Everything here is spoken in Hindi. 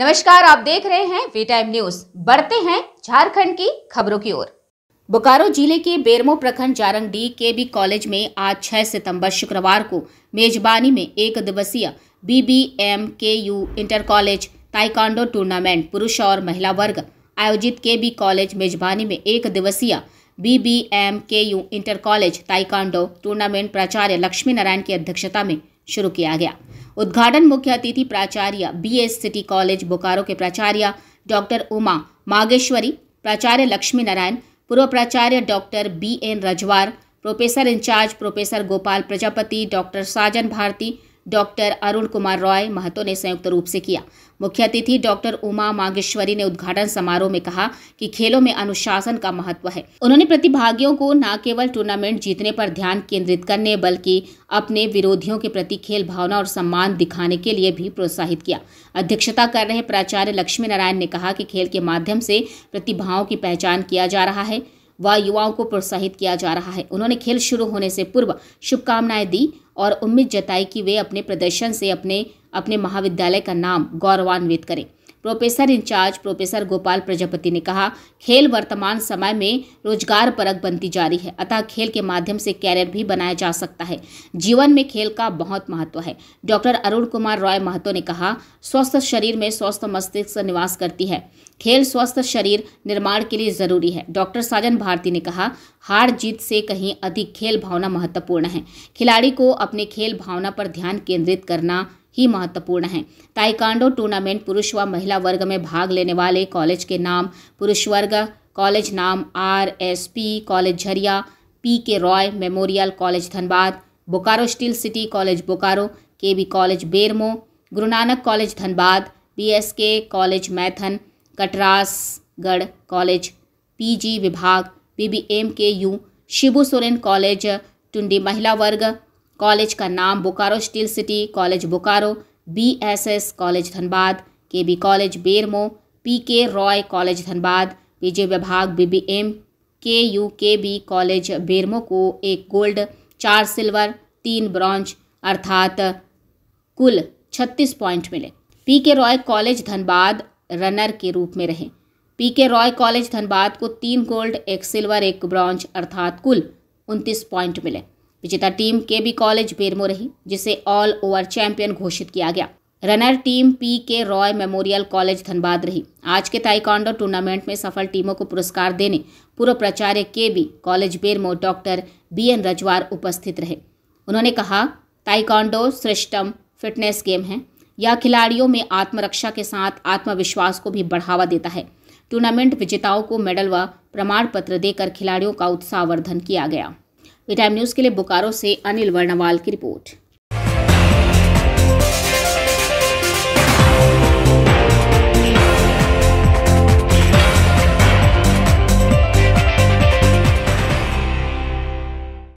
नमस्कार आप देख रहे हैं वे टाइम न्यूज बढ़ते हैं झारखंड की खबरों की ओर बोकारो जिले के बेरमो प्रखंड डी के बी कॉलेज में आज 6 सितंबर शुक्रवार को मेजबानी में एक दिवसीय B B M K U inter college taekwondo tournament पुरुष और महिला वर्ग आयोजित के बी कॉलेज मेजबानी में एक दिवसीय B B M K U inter college taekwondo tournament प्राचार्य लक्ष्मी नारायण की अध्यक्षता में शुरू किया गया उद्घाटन मुख्य अतिथि प्राचार्य बीएस सिटी कॉलेज बोकारो के प्राचार्य डॉक्टर उमा मागेश्वरी प्राचार्य लक्ष्मी नारायण पूर्व प्राचार्य doctor B N Rajwar professor incharge professor Gopal Prajapati doctor Sajan Bharti doctor Arun Kumar Roy Mahato ने संयुक्त रूप से किया मुख्य अतिथि डॉक्टर उमा मागेश्वरी ने उद्घाटन समारोह में कहा कि खेलों में अनुशासन का महत्व है उन्होंने प्रतिभागियों को न केवल टूर्नामेंट जीतने पर ध्यान केंद्रित करने बल्कि अपने विरोधियों के प्रति खेल भावना और सम्मान दिखाने के लिए भी प्रोत्साहित किया अध्यक्षता कर रहे प्राचार्य लक्ष्मी नारायण ने कहा कि खेल के माध्यम से प्रतिभाओं की पहचान किया जा रहा है व युवाओं को प्रोत्साहित किया जा रहा है उन्होंने खेल शुरू होने से पूर्व शुभकामनाएं दी और उम्मीद जताई कि वे अपने प्रदर्शन से अपने अपने महाविद्यालय का नाम गौरवान्वित करें professor incharge professor Gopal Prajapati ने कहा खेल वर्तमान समय में रोजगार परक बनती रही है अतः खेल के माध्यम से कैरियर भी बनाया जा सकता है जीवन में खेल का बहुत महत्व है डॉक्टर अरुण कुमार रॉय महतो ने कहा स्वस्थ शरीर में स्वस्थ मस्तिष्क निवास करती है खेल स्वस्थ शरीर निर्माण के लिए जरूरी है डॉक्टर साजन भारती ने कहा हार जीत से कहीं अधिक खेल भावना महत्वपूर्ण है खिलाड़ी को अपने खेल भावना पर ध्यान केंद्रित करना ही महत्वपूर्ण है ताइकांडो टूर्नामेंट पुरुष व महिला वर्ग में भाग लेने वाले कॉलेज के नाम पुरुष वर्ग कॉलेज नाम R S P college Jharia P K Roy memorial college Dhanbad Bokaro steel city college Bokaro K B college Bermo Guru Nanak college Dhanbad B S K college Maithon Katrasgarh college P G विभाग B B M K U Shibu Soren college Tundi महिला वर्ग कॉलेज का नाम Bokaro steel city college Bokaro BSS college Dhanbad K B college Bermo P K Roy college Dhanbad विजय विभाग बीबीएम के यू के बी कॉलेज बेरमो को एक गोल्ड चार सिल्वर तीन ब्रॉन्ज अर्थात कुल छत्तीस पॉइंट मिले P K Roy college Dhanbad runner के रूप में रहे P K Roy college Dhanbad को तीन गोल्ड एक सिल्वर एक ब्रॉन्ज अर्थात कुल उनतीस पॉइंट मिले विजेता टीम के बी कॉलेज बेरमो रही जिसे ऑल ओवर चैंपियन घोषित किया गया runner team P K Roy memorial college Dhanbad रही आज के ताइकॉन्डो टूर्नामेंट में सफल टीमों को पुरस्कार देने पूर्व प्राचार्य K B college Bermo doctor B N Rajwar उपस्थित रहे उन्होंने कहा ताइकॉन्डो सिस्टम फिटनेस गेम है यह खिलाड़ियों में आत्मरक्षा के साथ आत्मविश्वास को भी बढ़ावा देता है टूर्नामेंट विजेताओं को मेडल व प्रमाण पत्र देकर खिलाड़ियों का उत्साहवर्धन किया गया ए टाइम न्यूज़ के लिए बोकारो से अनिल वर्णवाल की रिपोर्ट